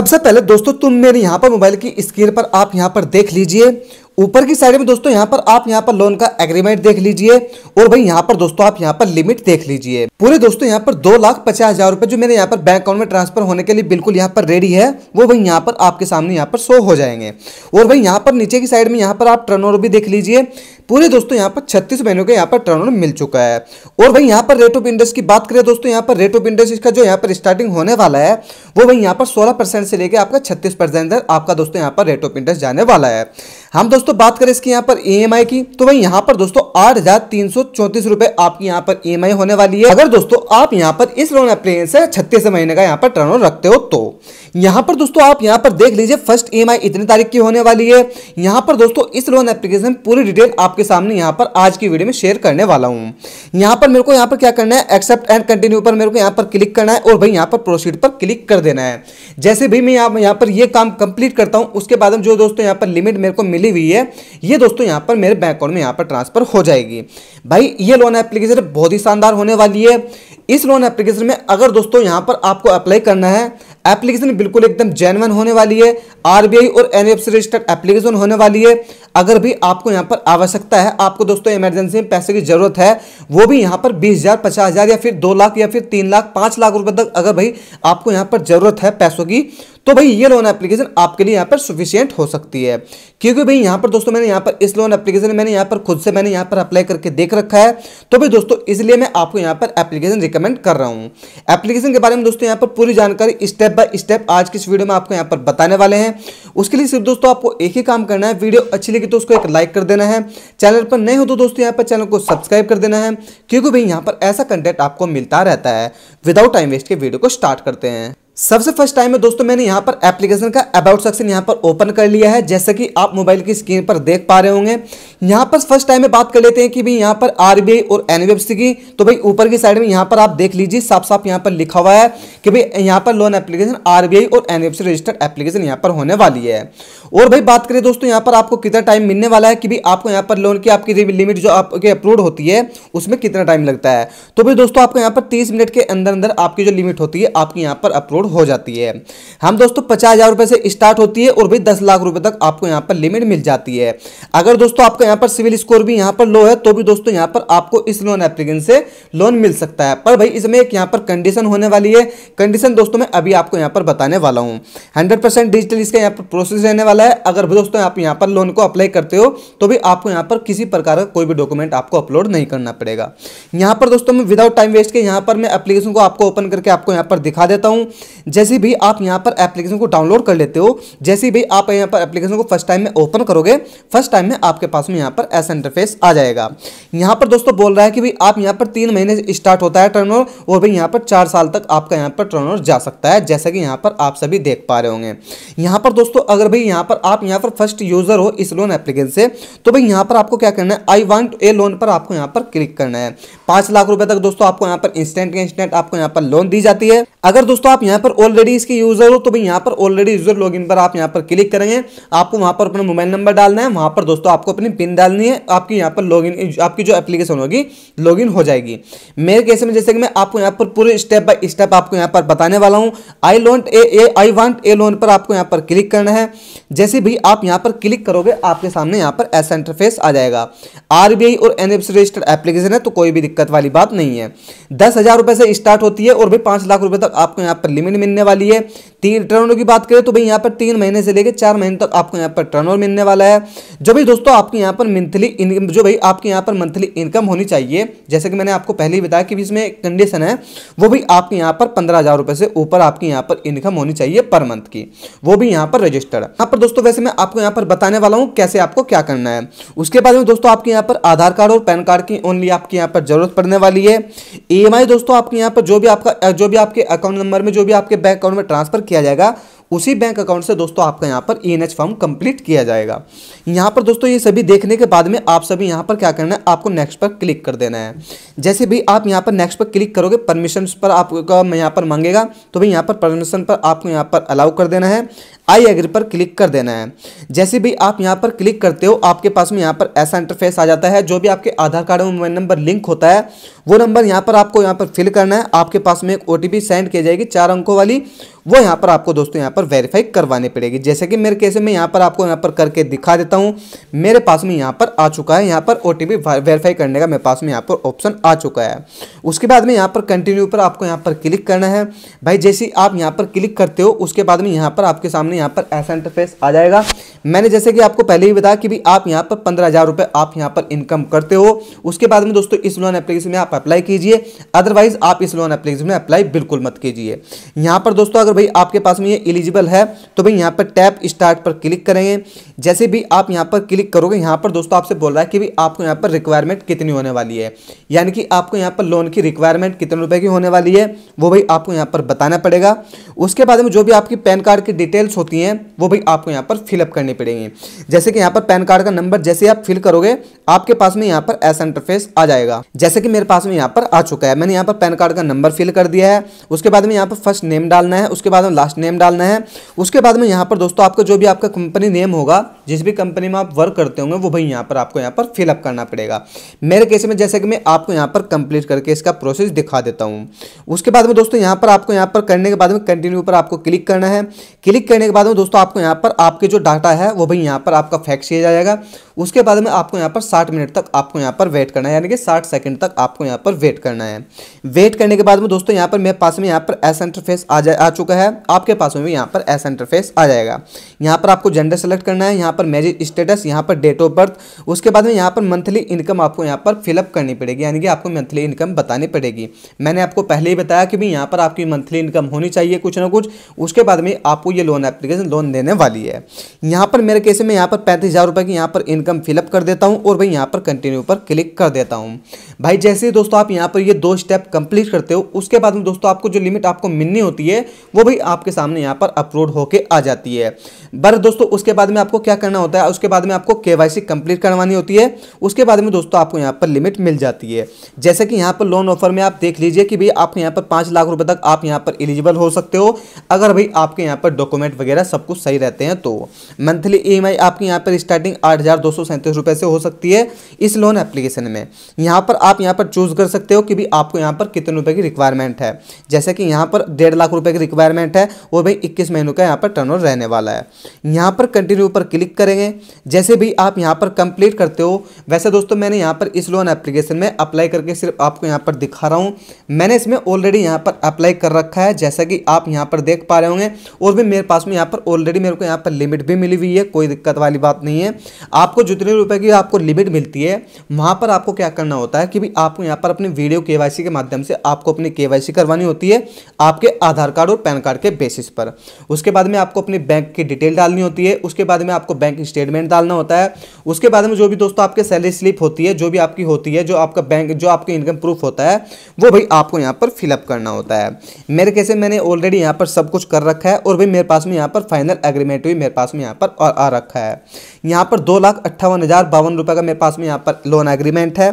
सबसे पहले दोस्तों तुम मेरे यहाँ पर मोबाइल की स्क्रीन पर आप यहाँ पर देख लीजिए ऊपर की साइड में दोस्तों यहाँ पर आप यहाँ पर लोन का एग्रीमेंट देख लीजिए और भाई यहाँ पर दोस्तों आप यहाँ पर लिमिट देख लीजिए पूरे दोस्तों यहाँ पर दो लाख पचास हजार रुपए जो मेरे यहाँ पर बैंक अकाउंट में ट्रांसफर होने के लिए बिल्कुल यहाँ पर रेडी है वो भाई यहाँ पर आपके सामने यहाँ पर शो हो जाएंगे और भाई यहाँ पर नीचे की साइड में यहाँ पर आप टर्न भी देख लीजिए पूरे दोस्तों यहाँ पर छत्तीस महीनों का यहाँ पर टर्न मिल चुका है और भाई यहाँ पर रेट ऑफ इंटरेस्ट की बात करें दोस्तों यहाँ पर रेट ऑफ इंटरेस्ट इसका जो यहाँ पर स्टार्टिंग होने वाला है वो भाई यहाँ पर सोलह से लेकर आपका छत्तीस परसेंट आपका दोस्तों यहाँ पर रेट ऑफ इंटरेस्ट जाने वाला है हम दोस्तों बात करें इसकी यहाँ पर ई की तो वही यहाँ पर दोस्तों आठ हजार तीन सौ चौंतीस रुपए आपकी यहाँ पर ई होने वाली है अगर दोस्तों आप यहाँ पर इस लोन अप्लायंस से छत्तीस महीने का यहाँ पर टर्न रखते हो तो यहाँ पर दोस्तों आप यहाँ पर देख लीजिए फर्स्ट ई इतनी तारीख की होने वाली है यहाँ पर दोस्तों इस लोन एप्लीकेशन पूरी डिटेल आपके सामने यहाँ पर आज की वीडियो में शेयर करने वाला हूँ यहाँ पर मेरे को यहाँ पर क्या करना है एक्सेप्ट एंड कंटिन्यू पर मेरे को यहाँ पर क्लिक करना है और भाई यहाँ पर प्रोसीड पर क्लिक कर देना है जैसे भी मैं यहाँ पर ये काम कंप्लीट करता हूँ उसके बाद जो दोस्तों यहाँ पर लिमिट मेरे को मिली सब्सिडी हुई है ये दोस्तों यहाँ पर मेरे बैंक अकाउंट में यहाँ पर ट्रांसफर हो जाएगी भाई ये लोन एप्लीकेशन बहुत ही शानदार होने वाली है इस लोन एप्लीकेशन में अगर दोस्तों यहाँ पर आपको अप्लाई करना है एप्लीकेशन बिल्कुल एकदम जेनवन होने वाली है आरबीआई और एन से रजिस्टर्ड एप्लीकेशन होने वाली है अगर भी आपको यहाँ पर आवश्यकता है आपको दोस्तों इमरजेंसी में पैसे की जरूरत है वो भी यहाँ पर बीस हज़ार पचास हज़ार या फिर दो लाख या फिर तीन लाख पांच लाख रुपए तक अगर भाई आपको यहाँ पर ज़रूरत है पैसों की तो भाई ये लोन एप्लीकेशन आपके लिए यहाँ पर सुफिशियंट हो सकती है क्योंकि भाई यहाँ पर दोस्तों मैंने यहाँ पर इस लोन एप्लीकेशन मैंने यहाँ पर खुद से मैंने यहाँ पर अप्लाई करके देख रखा है तो भाई दोस्तों इसलिए मैं आपको यहाँ पर एप्लीकेशन रिकमेंड कर रहा हूँ एप्लीकेशन के बारे में दोस्तों यहाँ पर पूरी जानकारी स्टेप बाय स्टेप आज की इस वीडियो में आपको यहाँ पर बताने वाले हैं उसके लिए सिर्फ दोस्तों आपको एक ही काम करना है वीडियो अच्छी लगी तो उसको एक लाइक कर देना है चैनल पर नए हो तो दोस्तों यहाँ पर चैनल को सब्सक्राइब कर देना है क्योंकि भाई यहाँ पर ऐसा कंटेंट आपको मिलता रहता है विदाउट टाइम वेस्ट के वीडियो को स्टार्ट करते हैं सबसे फर्स्ट टाइम में दोस्तों मैंने यहाँ पर एप्लीकेशन का अबाउट सेक्शन यहाँ पर ओपन कर लिया है जैसा कि आप मोबाइल की स्क्रीन पर देख पा रहे होंगे यहां पर फर्स्ट टाइम में बात कर लेते हैं कि भाई यहां पर आरबीआई और एनबीएफसी की तो भाई ऊपर की साइड में यहां पर आप देख लीजिए साफ साफ यहां पर लिखा हुआ है कि भाई यहां पर लोन एप्लीकेशन आरबीआई और एनबीएफसी रजिस्टर्ड एप्लीकेशन यहां पर होने वाली है और भाई बात करें दोस्तों यहां पर आपको कितना टाइम मिलने वाला है कि भाई आपको यहां पर लोन की आपकी लिमिट जो आपके अप्रूव होती है उसमें कितना टाइम लगता है तो भाई दोस्तों आपको यहां पर तीस मिनट के अंदर अंदर आपकी जो लिमिट होती है आपकी यहां पर अप्रूव हो जाती है हम दोस्तों पचास से स्टार्ट होती है और भाई दस लाख रुपए तक आपको यहां पर लिमिट मिल जाती है अगर दोस्तों आपको यहाँ पर सिविल स्कोर भी यहाँ पर लो है तो भी दोस्तों यहाँ पर आपको इस लोन एप्लीकेशन से लोन मिल सकता है पर भाई इसमें एक यहाँ पर कंडीशन होने वाली है कंडीशन दोस्तों मैं अभी आपको यहाँ पर बताने वाला हूँ हंड्रेड डिजिटल इसका यहाँ पर प्रोसेस रहने वाला है अगर दोस्तों आप यहाँ पर लोन को अप्लाई करते हो तो भी आपको यहाँ पर किसी प्रकार का कोई भी डॉक्यूमेंट आपको अपलोड नहीं करना पड़ेगा यहाँ पर दोस्तों मैं विदाउट टाइम वेस्ट के यहाँ पर मैं एप्लीकेशन को आपको ओपन करके आपको यहाँ पर दिखा देता हूँ जैसे भी आप यहाँ पर एप्लीकेशन को डाउनलोड कर लेते हो जैसे भी आप यहाँ पर एप्लीकेशन को फर्स्ट टाइम में ओपन करोगे फर्स्ट टाइम में आपके पास में यहाँ पर ऐसा इंटरफेस आ जाएगा यहाँ पर दोस्तों बोल रहा है कि भाई आप यहाँ पर तीन महीने स्टार्ट होता है टर्न और भाई यहाँ पर चार साल तक आपका यहाँ पर टर्न जा सकता है जैसा कि यहाँ पर आप सभी देख पा रहे होंगे यहाँ पर दोस्तों अगर भाई यहाँ पर आप यहाँ पर फर्स्ट यूजर हो इस लोन एप्लीकेशन से तो भाई यहाँ पर आपको क्या करना है आई वॉन्ट ए लोन पर आपको यहाँ पर क्लिक करना है पांच लाख रुपए तक दोस्तों आपको यहाँ पर इंस्टेंट इंस्टेंट आपको यहाँ पर लोन दी जाती है अगर दोस्तों आप यहाँ पर ऑलरेडी इसके यूजर हो तो भाई यहाँ पर ऑलरेडी यूजर लॉग पर आप यहाँ पर क्लिक करेंगे आपको वहाँ पर अपना मोबाइल नंबर डालना है वहाँ पर दोस्तों आपको अपनी पिन डालनी है आपकी यहाँ पर लॉगिन आपकी जो एप्लीकेशन होगी लॉगिन हो जाएगी मेरे केस में जैसे कि मैं आपको यहाँ पर पूरे स्टेप बाय स्टेप आपको यहाँ पर बताने वाला हूँ आई लॉन्ट ए ए आई वॉन्ट ए लोन पर आपको यहाँ पर क्लिक करना है जैसे भी आप यहाँ पर क्लिक करोगे आपके सामने यहाँ पर ऐसा इंटरफेस आ जाएगा आर और एन रजिस्टर्ड एप्लीकेशन है तो कोई भी दिक्कत वाली बात नहीं है दस हज़ार रुपये से स्टार्ट होती है और भी पाँच लाख रुपये तक आपको यहाँ पर लिमिट मिलने वाली है तीन टर्न की बात करें तो भाई यहाँ पर तीन महीने से लेकर चार महीने तक आपको यहाँ पर टर्न मिलने वाला है जो भी दोस्तों आपके यहाँ पर मंथली इनकम जो भाई आपके यहाँ पर मंथली इनकम होनी चाहिए जैसे कि मैंने आपको पहले ही बताया कि इसमें कंडीशन है वो भी आपके यहाँ पर पंद्रह हज़ार रुपए से ऊपर आपके यहाँ पर इनकम होनी चाहिए पर मंथ की वो भी यहाँ पर रजिस्टर्ड यहाँ पर दोस्तों वैसे मैं आपको यहाँ पर बताने वाला हूँ कैसे आपको क्या करना है उसके बाद में दोस्तों आपके यहाँ पर आधार कार्ड और पैन कार्ड की ओनली आपके यहाँ पर जरूरत पड़ने वाली है ई दोस्तों आपके यहाँ पर जो भी आपका जो भी आपके अकाउंट नंबर में जो भी आपके बैंक अकाउंट में ट्रांसफर किया जाएगा उसी बैंक अकाउंट से दोस्तों आपका यहाँ पर ई फॉर्म कंप्लीट किया जाएगा यहाँ पर दोस्तों ये सभी देखने के बाद में आप सभी यहाँ पर क्या करना है आपको नेक्स्ट पर क्लिक कर देना है जैसे भी आप यहाँ पर नेक्स्ट पर क्लिक करोगे परमिशन पर आपका यहाँ पर मांगेगा तो भाई यहाँ पर परमिशन पर आपको यहाँ पर अलाउ कर देना है आई एग्री पर क्लिक कर देना है जैसे भी आप यहाँ पर क्लिक करते हो आपके पास में यहाँ पर ऐसा इंटरफेस आ जाता है जो भी आपके आधार कार्ड में मोबाइल नंबर लिंक होता है वो नंबर यहाँ पर आपको यहाँ पर फिल करना है आपके पास में एक ओ सेंड की जाएगी चार अंकों वाली वो यहाँ पर आपको दोस्तों यहाँ पर वेरीफाई करवानी पड़ेगी जैसे कि मेरे केस में यहाँ पर आपको यहाँ पर करके दिखा देता हूँ मेरे पास में यहाँ पर आ चुका है यहाँ पर ओ वेरीफाई करने का मेरे पास में यहाँ पर ऑप्शन आ चुका है उसके बाद में यहाँ पर कंटिन्यू पर आपको यहाँ पर क्लिक करना है भाई जैसे आप यहाँ पर क्लिक करते हो उसके बाद में यहाँ पर आपके सामने यहाँ पर ऐसा इंटरफेस आ जाएगा मैंने जैसे कि आपको पहले ही बताया कि भी आप यहाँ पर पंद्रह हज़ार रुपये आप यहाँ पर इनकम करते हो उसके बाद में दोस्तों इस लोन एप्लीकेशन में आप अप्लाई कीजिए अदरवाइज आप इस लोन एप्लीकेशन में अप्लाई बिल्कुल मत कीजिए यहाँ पर दोस्तों अगर भाई आपके पास में ये एलिजिबल एलिजिबल है तो भाई यहाँ पर टैप स्टार्ट पर क्लिक करेंगे जैसे भी आप यहाँ पर क्लिक करोगे यहाँ पर दोस्तों आपसे बोल रहा है कि भाई आपको यहाँ पर रिक्वायरमेंट कितनी होने वाली है यानी कि आपको यहाँ पर लोन की रिक्वायरमेंट कितने रुपए की होने वाली है वो भाई आपको यहाँ पर बताना पड़ेगा उसके बाद में जो भी आपकी पैन कार्ड की डिटेल्स होती हैं वो भाई आपको यहाँ पर फिलअप करनी पड़ेगी जैसे कि यहाँ पर पैन कार्ड का नंबर जैसे आप फिल करोगे आपके पास में यहाँ पर ऐसा इंटरफेस आ जाएगा जैसे कि मेरे पास में यहाँ पर आ चुका है मैंने यहाँ पर पैन कार्ड का नंबर फिल कर दिया है उसके बाद में यहाँ पर फर्स्ट नेम डालना है उसके बाद में लास्ट नेम डालना है हैं उसके बाद में यहाँ पर दोस्तों आपका जो भी आपका कंपनी नेम होगा जिस भी कंपनी में आप वर्क करते होंगे वो भाई यहाँ पर आपको यहाँ पर फिलअप करना पड़ेगा मेरे केस में जैसे कि मैं आपको यहाँ पर कंप्लीट करके इसका प्रोसेस दिखा देता हूँ उसके बाद में दोस्तों यहाँ पर आपको यहाँ पर करने के बाद में कंटिन्यू पर आपको क्लिक करना है क्लिक करने के बाद में दोस्तों आपको यहाँ पर आपके जो डाटा है वो भाई यहाँ पर आपका फैक्स किया जाएगा उसके बाद में आपको यहाँ पर साठ मिनट तक आपको यहाँ पर वेट करना है यानी कि साठ सेकेंड तक आपको यहाँ पर वेट करना है वेट करने के बाद में दोस्तों यहाँ पर मेरे पास में यहाँ पर ऐसा इंटरफेस आ जा आ चुका है आपके पास में भी यहाँ पर ऐसा इंटरफेस आ जाएगा यहाँ पर आपको जेंडर सेलेक्ट करना है यहाँ यहाँ पर मैरिज स्टेटस यहाँ पर डेट ऑफ बर्थ उसके बाद में यहाँ पर मंथली इनकम आपको यहाँ पर फिलअप करनी पड़ेगी यानी कि आपको मंथली इनकम बतानी पड़ेगी मैंने आपको पहले ही बताया कि भाई यहाँ पर आपकी मंथली इनकम होनी चाहिए कुछ ना कुछ उसके बाद में आपको ये लोन एप्लीकेशन लोन देने वाली है यहाँ पर मेरे केस में यहाँ पर पैंतीस हज़ार रुपये की यहाँ पर इनकम फिलअप कर देता हूँ और भाई यहाँ पर कंटिन्यू पर क्लिक कर देता हूँ भाई जैसे ही दोस्तों आप यहाँ पर ये दो स्टेप कंप्लीट करते हो उसके बाद में दोस्तों आपको जो लिमिट आपको मिलनी होती है वो भाई आपके सामने यहाँ पर अपलोड होकर आ जाती है बर दोस्तों उसके बाद में आपको क्या करना होता है उसके बाद में आपको के वाई कंप्लीट करवानी होती है उसके बाद में दोस्तों आपको यहाँ पर लिमिट मिल जाती है जैसे कि यहाँ पर लोन ऑफर में आप देख लीजिए कि भाई आपके यहाँ पर पाँच लाख रुपये तक आप यहाँ पर एलिजिबल हो सकते हो अगर भाई आपके यहाँ पर डॉक्यूमेंट वगैरह सब कुछ सही रहते हैं तो मंथली ई आपके यहाँ पर स्टार्टिंग आठ हज़ार से हो सकती है इस लोन एप्लीकेशन में यहाँ पर आप यहाँ पर चूज़ कर सकते हो कि भाई आपको यहाँ पर कितने रुपये की रिक्वायरमेंट है जैसे कि यहाँ पर डेढ़ लाख रुपये की रिक्वायरमेंट है वो भाई इक्कीस महीनों का यहाँ पर टर्न रहने वाला है यहाँ पर कंटिन्यू पर क्लिक करेंगे जैसे भी आप यहाँ पर कंप्लीट करते हो वैसे दोस्तों मैंने यहाँ पर इस लोन एप्लीकेशन में अप्लाई करके सिर्फ आपको यहाँ पर दिखा रहा हूँ मैंने इसमें ऑलरेडी यहाँ पर अप्लाई कर रखा है जैसा कि आप यहाँ पर देख पा रहे होंगे और भी मेरे पास में यहाँ पर ऑलरेडी मेरे को यहाँ पर लिमिट भी मिली हुई है कोई दिक्कत वाली बात नहीं है आपको जितने रुपए की आपको लिमिट मिलती है वहाँ पर आपको क्या करना होता है कि भी आपको यहाँ पर अपनी वीडियो के के माध्यम से आपको अपनी के करवानी होती है आपके आधार कार्ड और पैन कार्ड के बेसिस पर उसके बाद में आपको अपने बैंक की डिटेल डालनी होती है उसके बाद में आपको बैंक स्टेटमेंट डालना होता है उसके बाद में जो भी दोस्तों आपके सैलरी स्लिप होती है जो भी आपकी होती है जो आपका बैंक जो आपके इनकम प्रूफ होता है वो भाई आपको यहाँ पर फिलअप करना होता है मेरे कैसे मैंने ऑलरेडी यहाँ पर सब कुछ कर रखा है और भाई मेरे पास में यहाँ पर फाइनल एग्रीमेंट भी मेरे पास में यहाँ पर आ, रखा है यहाँ पर दो लाख अट्ठावन हज़ार बावन रुपये का मेरे पास में यहाँ पर लोन एग्रीमेंट है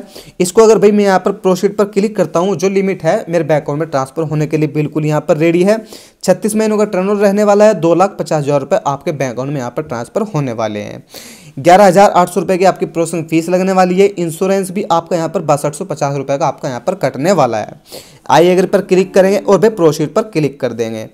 इसको अगर भाई मैं यहाँ पर प्रोसीड पर क्लिक करता हूँ जो लिमिट है मेरे बैंक अकाउंट में ट्रांसफर होने के लिए बिल्कुल यहाँ पर रेडी है छत्तीस महीनों का टर्नओवर रहने वाला है दो लाख पचास हज़ार रुपये आपके बैंक अकाउंट में यहाँ पर ट्रांसफर होने वाले हैं ग्यारह हज़ार आठ सौ रुपये की आपकी प्रोसेसिंग फीस लगने वाली है इंश्योरेंस भी आपका यहाँ पर बासठ सौ पचास रुपये का आपका यहाँ पर कटने वाला है आई एग्री पर क्लिक करेंगे और भाई प्रोसीड पर क्लिक कर देंगे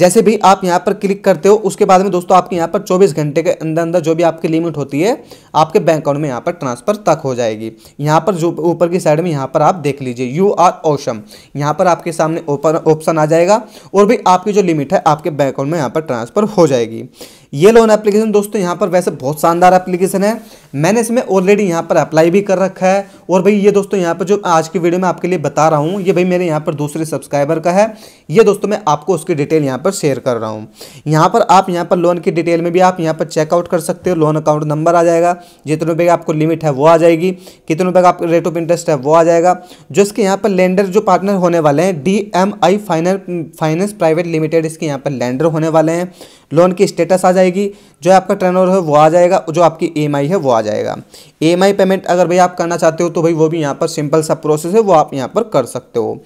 जैसे भी आप यहाँ पर क्लिक करते हो उसके बाद में दोस्तों आपके यहाँ पर चौबीस घंटे के अंदर अंदर जो भी आपकी लिमिट होती है आपके बैंक अकाउंट में यहाँ पर ट्रांसफर तक हो जाएगी यहाँ पर जो ऊपर की साइड में यहाँ पर आप देख लीजिए यू आर ओशम यहाँ पर आपके सामने ऑप्शन आ जाएगा और भी आपकी जो लिमिट है आपके बैंक अकाउंट में यहाँ पर ट्रांसफर हो जाएगी ये लोन एप्लीकेशन दोस्तों यहाँ पर वैसे बहुत शानदार एप्लीकेशन है मैंने इसमें ऑलरेडी यहाँ पर अप्लाई भी कर रखा है और भाई ये दोस्तों यहाँ पर जो आज की वीडियो में आपके लिए बता रहा हूँ ये भाई मेरे यहाँ पर दूसरे सब्सक्राइबर का है ये दोस्तों मैं आपको उसकी डिटेल यहाँ पर शेयर कर रहा हूँ यहाँ पर आप यहाँ पर लोन की डिटेल में भी आप यहाँ पर चेकआउट कर सकते हो लोन अकाउंट नंबर आ जाएगा जितने रुपये आपको लिमिट है वो आ जाएगी कितने रुपये का आपका रेट ऑफ इंटरेस्ट है वो आ जाएगा जो इसके यहाँ पर लैंडर जो पार्टनर होने वाले हैं D M I finance private limited इसके यहाँ पर लैंडर होने वाले हैं लोन की स्टेटस आ जाएगी जो है आपका टर्न है वो आ जाएगा जो आपकी एम है वो आ जाएगा एम पेमेंट अगर भाई आप करना चाहते हो तो भाई वो भी यहाँ पर सिंपल सा प्रोसेस है वो आप यहाँ पर कर सकते हो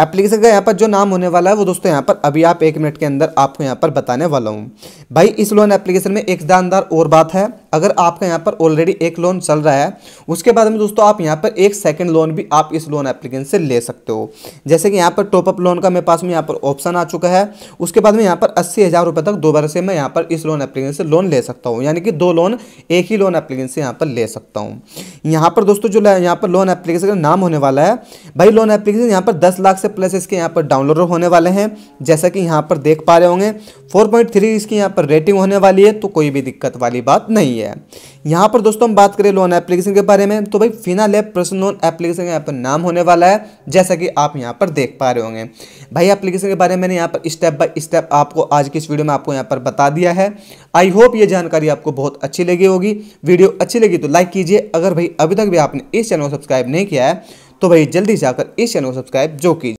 एप्लीकेशन का यहाँ पर जो नाम होने वाला है वो दोस्तों यहाँ पर अभी आप एक मिनट के अंदर आपको यहाँ पर बताने वाला हूँ भाई इस लोन एप्लीकेशन में एक दानदार और बात है अगर आपका यहाँ पर ऑलरेडी एक लोन चल रहा है उसके बाद में दोस्तों आप यहाँ पर एक सेकेंड लोन भी आप इस लोन एप्लीकेशन से ले सकते हो जैसे कि यहाँ पर टॉपअप लोन का मेरे पास में यहाँ पर ऑप्शन आ चुका है उसके बाद में यहाँ पर अस्सी हज़ार रुपये तक दो से मैं यहाँ पर इस लोन एप्लीकेशन से लोन लोन ले सकता हूँ यानी कि दो लोन एक ही लोन एप्लीकेशन से यहाँ पर ले सकता हूँ यहाँ पर दोस्तों जो यहाँ पर लोन एप्लीकेशन का नाम होने वाला है भाई लोन एप्लीकेशन यहाँ पर दस लाख से प्लस इसके यहाँ पर डाउनलोड होने वाले हैं जैसा कि यहाँ पर देख पा रहे होंगे फोर इसकी यहाँ पर रेटिंग होने वाली है तो कोई भी दिक्कत वाली बात नहीं है यहाँ पर दोस्तों हम बात करें लोन एप्लीकेशन के बारे में तो भाई फिना लैब पर्सन लोन एप्लीकेशन का यहाँ पर नाम होने वाला है जैसा कि आप यहाँ पर देख पा रहे होंगे भाई एप्लीकेशन के बारे में मैंने यहाँ पर स्टेप बाय स्टेप आपको आज की इस वीडियो में आपको यहाँ पर बता दिया है आई होप ये जानकारी आपको बहुत अच्छी लगी होगी वीडियो अच्छी लगी तो लाइक कीजिए अगर भाई अभी तक भी आपने इस चैनल को सब्सक्राइब नहीं किया है तो भाई जल्दी जाकर इस चैनल को सब्सक्राइब जो कीजिए